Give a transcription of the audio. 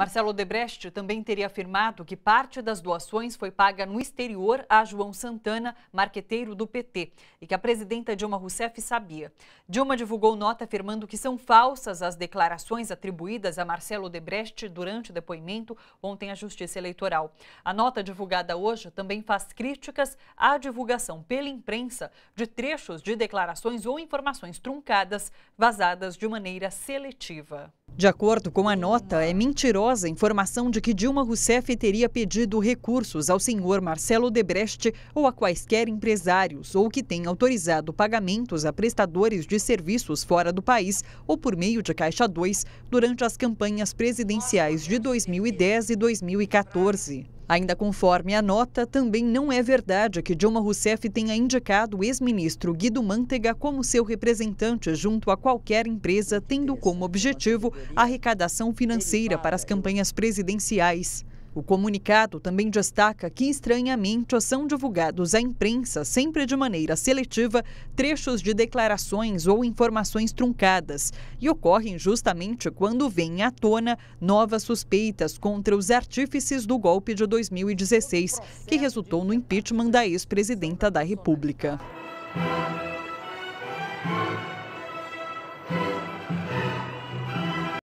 Marcelo Odebrecht também teria afirmado que parte das doações foi paga no exterior a João Santana, marqueteiro do PT, e que a presidenta Dilma Rousseff sabia. Dilma divulgou nota afirmando que são falsas as declarações atribuídas a Marcelo Odebrecht durante o depoimento ontem à Justiça Eleitoral. A nota divulgada hoje também faz críticas à divulgação pela imprensa de trechos de declarações ou informações truncadas vazadas de maneira seletiva. De acordo com a nota, é mentirosa a informação de que Dilma Rousseff teria pedido recursos ao senhor Marcelo Debrecht ou a quaisquer empresários, ou que tenha autorizado pagamentos a prestadores de serviços fora do país ou por meio de Caixa 2 durante as campanhas presidenciais de 2010 e 2014. Ainda conforme a nota, também não é verdade que Dilma Rousseff tenha indicado o ex-ministro Guido Mantega como seu representante junto a qualquer empresa, tendo como objetivo a arrecadação financeira para as campanhas presidenciais. O comunicado também destaca que, estranhamente, são divulgados à imprensa, sempre de maneira seletiva, trechos de declarações ou informações truncadas e ocorrem justamente quando vêm à tona novas suspeitas contra os artífices do golpe de 2016, que resultou no impeachment da ex-presidenta da República.